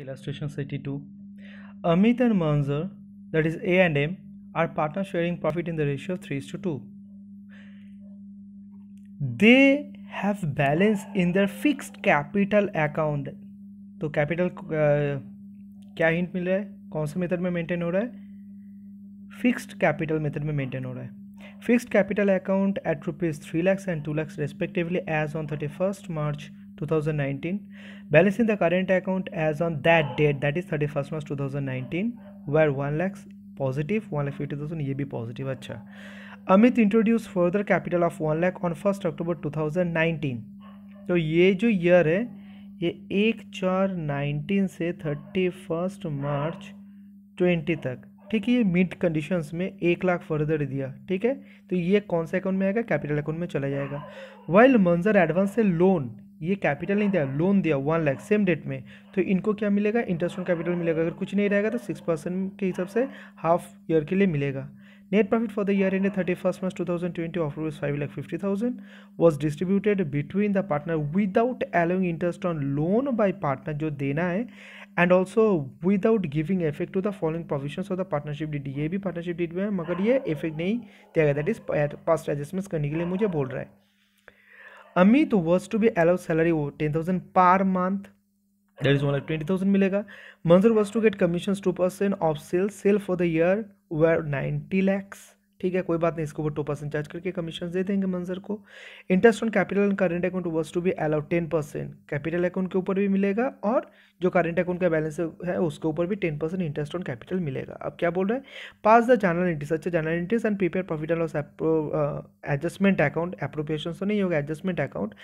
illustration 32 Amit and manzar that is A and M are partner sharing profit in the ratio of 3 to 2 they have balance in their fixed capital account तो capital क्या hint मिल रहा है कौन से method में maintain हो रहा है फिक्स्ड कैपिटल मेथड में मेंटेन हो रहा है fixed capital account at rupees three lakhs and two lakhs respectively as on thirty first March 2019 balance in the current account as on that date that is 31st march 2019 where 1 lakhs positive 1 lakh 50000 ye bhi positive acha amit introduced further capital of 1 lakh on 1st october 2019 so ye jo year hai ये एक चार nineteen से thirty first March twenty तक ठीक है ये mid conditions में एक लाख फर्दर दिया ठीक है तो ये कौन से अकाउंट में आएगा कैपिटल अकाउंट में चला जाएगा वाइल मंजर एडवांस से लोन ये कैपिटल नहीं दिया लोन दिया वन लाख सेम डेट में तो इनको क्या मिलेगा इंटरेस्ट ऑन कैपिटल मिलेगा अगर कुछ नहीं रहेगा तो सिक्स परसेंट के हिसाब से हाफ ईयर के लिए मिलेगा net profit for the year end thirty first March two thousand twenty of rupees five lakh fifty thousand was distributed between the partner without allowing interest on loan by partner जो देना है and also without giving effect to the following provision of the partnership deed ये भी partnership deed में है मगर ये effect नहीं दिया गया दैट इज पास्ट एडजस्टमेंट्स करने के लिए मुझे बोल रहा है Amit was to be allow salary वो ten thousand per month that is one twenty thousand मिलेगा Manzoor was to get commission two percent of sale sale for the year were ninety lakhs ठीक है कोई बात नहीं इसके ऊपर टू परसेंट चार्ज करके कमीशन दे देंगे मंजर को interest on capital and current account was to be allowed ten percent capital account के ऊपर भी मिलेगा और जो करेंट अकाउंट का बैलेंस है उसके ऊपर भी ten percent interest on capital मिलेगा अब क्या बोल रहे हैं पास द जनरल इंटरेस्ट अच्छा journal entries and prepare profit and loss adjustment account appropriation तो नहीं होगा adjustment account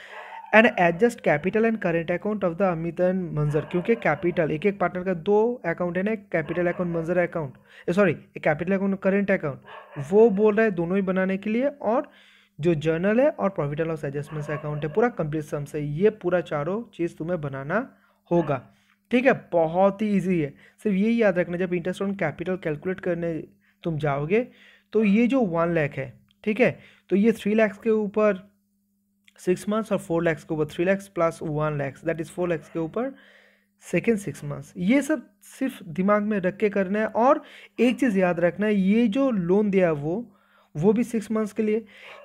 and adjust capital and current account of the Amit and Manzar क्योंकि कैपिटल एक एक पार्टनर का दो अकाउंट है ना capital account Manzar account sorry एक कैपिटल अकाउंट करेंट अकाउंट वो बोल रहा है दोनों ही बनाने के लिए और जो जर्नल है और profit and loss adjustment account है पूरा कंप्लीट सम से ये पूरा चारों चीज़ तुम्हें बनाना होगा ठीक है बहुत ही ईजी है सिर्फ यही याद रखना जब इंटरेस्ट ऑन कैपिटल कैलकुलेट करने तुम जाओगे तो ये जो वन लैख है ठीक है तो ये थ्री लैक्स के ऊपर सिक्स मंथ्स और फोर लैक्स के ऊपर three lakhs plus one lakhs that is four lakhs के ऊपर सेकेंड सिक्स मंथ्स ये सब सिर्फ दिमाग में रख के करना है और एक चीज़ याद रखना है ये जो लोन दिया वो वो भी सिक्स मंथ्स के लिए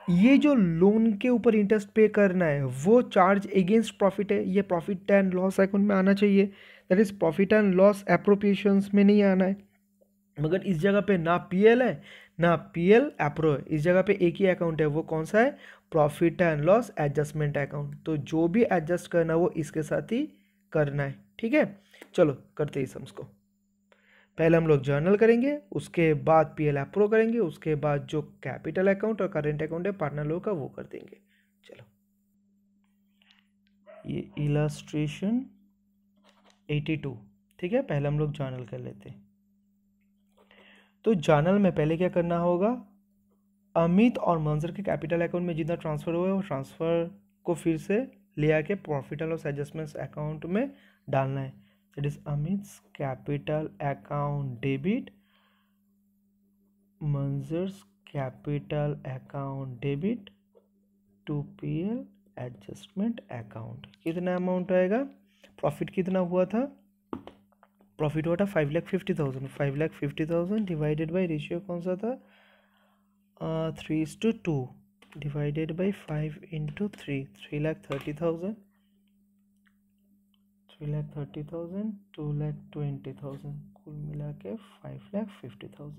ये जो लोन के ऊपर इंटरेस्ट पे करना है वो चार्ज अगेंस्ट प्रॉफिट है ये प्रॉफिट एंड लॉस अकाउंट में आना चाहिए that is profit and loss appropriations में नहीं आना है मगर इस जगह पे ना पीएल है ना पीएल एप्रो है इस जगह पे एक ही अकाउंट है वो कौन सा है profit and loss adjustment account तो जो भी एडजस्ट करना है वो इसके साथ ही करना है ठीक है चलो करते ही सम्स को पहले हम लोग जर्नल करेंगे उसके बाद पी एल एप्रो करेंगे उसके बाद जो कैपिटल अकाउंट और करेंट अकाउंट है पार्टनर लोग का वो कर देंगे चलो ये इलास्ट्रेशन टू ठीक है पहले हम लोग जर्नल कर लेते हैं तो जर्नल में पहले क्या करना होगा अमित और मंजर के कैपिटल अकाउंट में जितना ट्रांसफ़र हुआ है वो ट्रांसफ़र को फिर से ले आके profit and loss adjustments account में डालना है that is Amit capital account debit Manzar's capital account debit to P L adjustment account कितना अमाउंट आएगा प्रॉफिट कितना हुआ था प्रॉफिट हुआ था five lakh fifty thousand five lakh fifty thousand divided by ratio कौन सा था three is to two divided by five into three three lakh thirty thousand three lakh thirty thousand two lakh twenty thousand कुल मिला के फाइव लाख फिफ्टी थाउजेंड